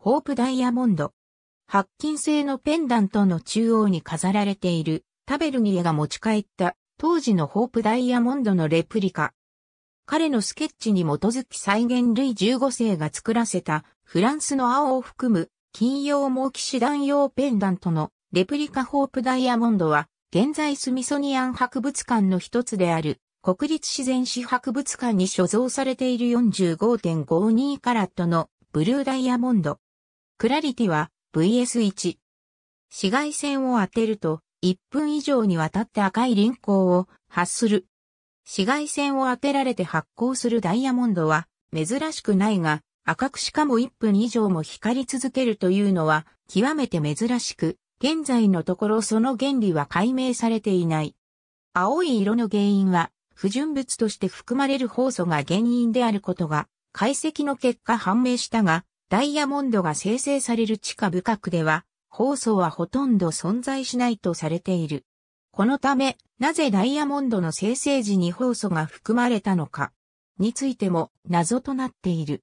ホープダイヤモンド。白金製のペンダントの中央に飾られているタベルニエが持ち帰った当時のホープダイヤモンドのレプリカ。彼のスケッチに基づき再現類15世が作らせたフランスの青を含む金曜も騎士団用ペンダントのレプリカホープダイヤモンドは現在スミソニアン博物館の一つである国立自然史博物館に所蔵されている45.52カラットのブルーダイヤモンド。クラリティは VS1。紫外線を当てると1分以上にわたって赤い輪光を発する。紫外線を当てられて発光するダイヤモンドは珍しくないが赤くしかも1分以上も光り続けるというのは極めて珍しく、現在のところその原理は解明されていない。青い色の原因は不純物として含まれる酵素が原因であることが解析の結果判明したが、ダイヤモンドが生成される地下深くでは、放送はほとんど存在しないとされている。このため、なぜダイヤモンドの生成時に放素が含まれたのか、についても謎となっている。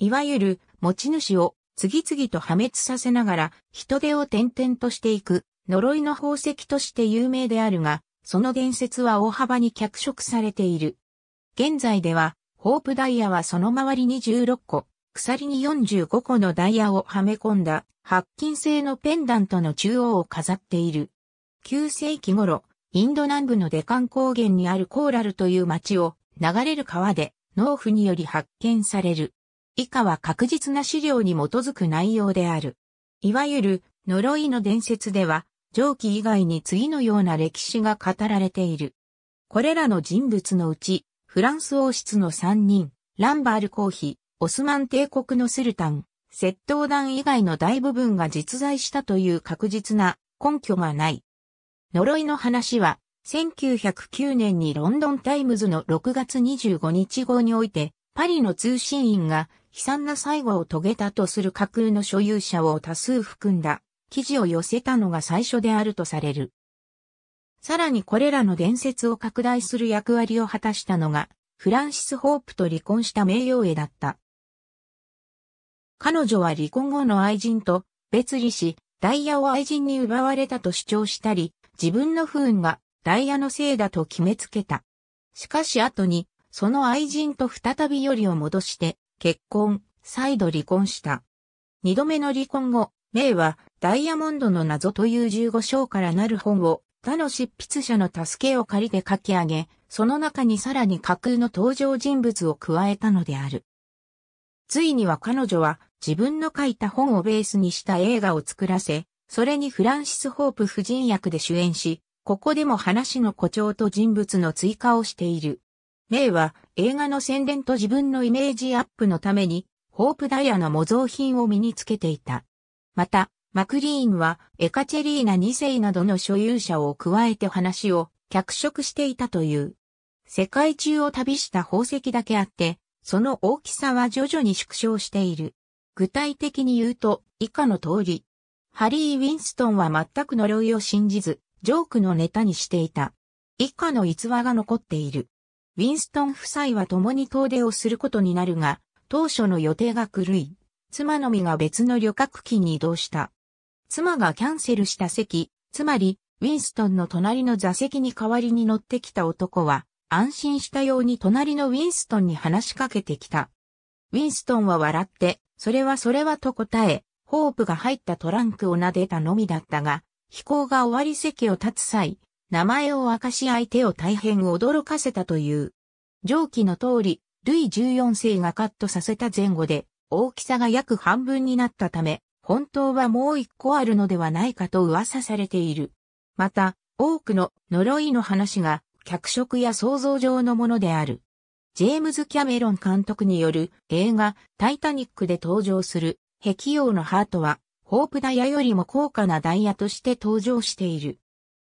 いわゆる持ち主を次々と破滅させながら人手を転々としていく呪いの宝石として有名であるが、その伝説は大幅に脚色されている。現在では、ホープダイヤはその周りに16個、鎖に45個のダイヤをはめ込んだ白金製のペンダントの中央を飾っている。9世紀頃、インド南部のデカン高原にあるコーラルという町を流れる川で農夫により発見される。以下は確実な資料に基づく内容である。いわゆる呪いの伝説では、上記以外に次のような歴史が語られている。これらの人物のうち、フランス王室の3人、ランバール公妃、オスマン帝国のスルタン、窃盗団以外の大部分が実在したという確実な根拠がない。呪いの話は、1909年にロンドンタイムズの6月25日号において、パリの通信員が悲惨な最後を遂げたとする架空の所有者を多数含んだ記事を寄せたのが最初であるとされる。さらにこれらの伝説を拡大する役割を果たしたのが、フランシス・ホープと離婚した名誉絵だった。彼女は離婚後の愛人と別離し、ダイヤを愛人に奪われたと主張したり、自分の不運がダイヤのせいだと決めつけた。しかし後に、その愛人と再びよりを戻して、結婚、再度離婚した。二度目の離婚後、メイはダイヤモンドの謎という15章からなる本を他の執筆者の助けを借りて書き上げ、その中にさらに架空の登場人物を加えたのである。ついには彼女は自分の書いた本をベースにした映画を作らせ、それにフランシス・ホープ夫人役で主演し、ここでも話の誇張と人物の追加をしている。メイは映画の宣伝と自分のイメージアップのために、ホープダイヤの模造品を身につけていた。また、マクリーンはエカチェリーナ2世などの所有者を加えて話を脚色していたという。世界中を旅した宝石だけあって、その大きさは徐々に縮小している。具体的に言うと、以下の通り。ハリー・ウィンストンは全く呪いを信じず、ジョークのネタにしていた。以下の逸話が残っている。ウィンストン夫妻は共に遠出をすることになるが、当初の予定が狂い、妻のみが別の旅客機に移動した。妻がキャンセルした席、つまり、ウィンストンの隣の座席に代わりに乗ってきた男は、安心したように隣のウィンストンに話しかけてきた。ウィンストンは笑って、それはそれはと答え、ホープが入ったトランクを撫でたのみだったが、飛行が終わり席を立つ際、名前を明かし相手を大変驚かせたという。上記の通り、ルイ14世がカットさせた前後で、大きさが約半分になったため、本当はもう一個あるのではないかと噂されている。また、多くの呪いの話が、脚色や想像上のものである。ジェームズ・キャメロン監督による映画タイタニックで登場する壁王のハートはホープダイヤよりも高価なダイヤとして登場している。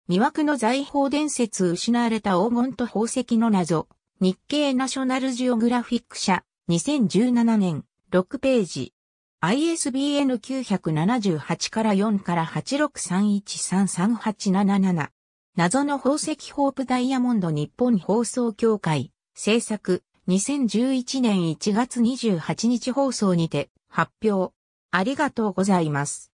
魅惑の財宝伝説失われた黄金と宝石の謎、日経ナショナルジオグラフィック社、2017年、6ページ。ISBN 978から4から863133877。謎の宝石ホープダイヤモンド日本放送協会。制作、2011年1月28日放送にて発表。ありがとうございます。